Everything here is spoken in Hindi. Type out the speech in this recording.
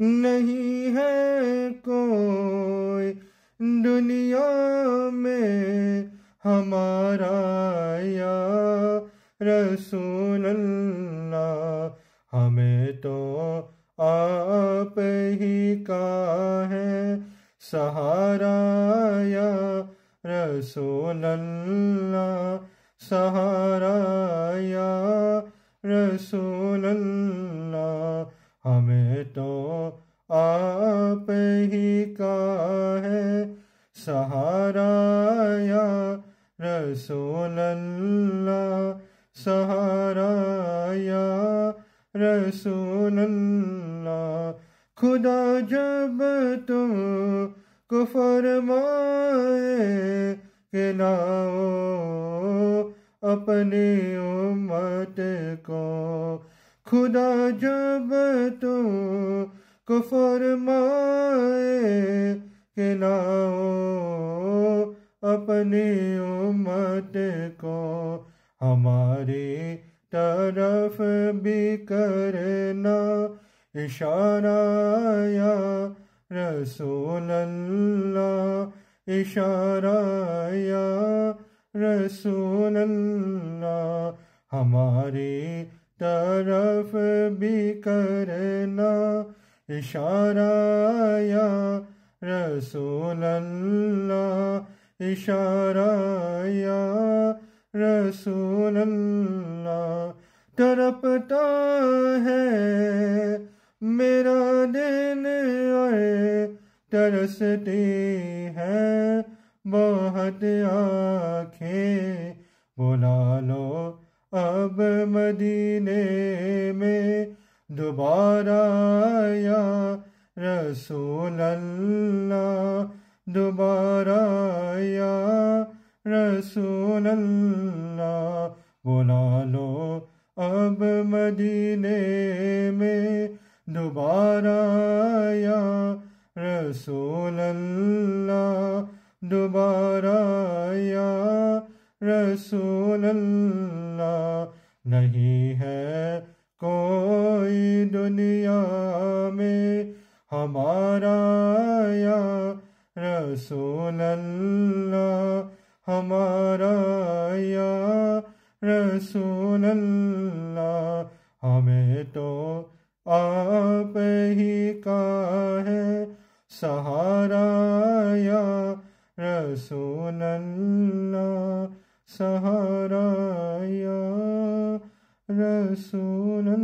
नहीं है कोई दुनिया में हमारा या रसूल अल्लाह हमें तो आप ही का है सहारा या रसूल अल्लाह सहारा या रसूल अल्लाह हमें तो आप ही का है सहारा या रसूल अल्लाह सहारा या रसूल अल्लाह खुदा जब तुम को फरमाए के लाओ अपनी उम्मत को खुदा जब तो को फरमाए के नाओ अपने उम्मत को हमारी तरफ भी करना इशारा या रसूल अल्लाह इशारा या रसूल अल्लाह हमारी तरफ भी करना इशारा रसूल अल्लाह इशारा या रसूल अल्लाह तड़पता है मेरा दिन आए तरसती है बहुत आँखें बुला लो अब मदीने में दोबारा आया रसूल अल्लाह दोबारा आया रसूल अल्लाह बुला लो अब मदीने में दोबारा आया रसूल अल्लाह दोबारा आया रसूल अल्लाह नहीं है कोई दुनिया में हमारा या रसूल अल्लाह हमारा या रसूल अल्लाह हमें तो आप ही का है सहारा या रसूल अल्लाह सहारा या رسولا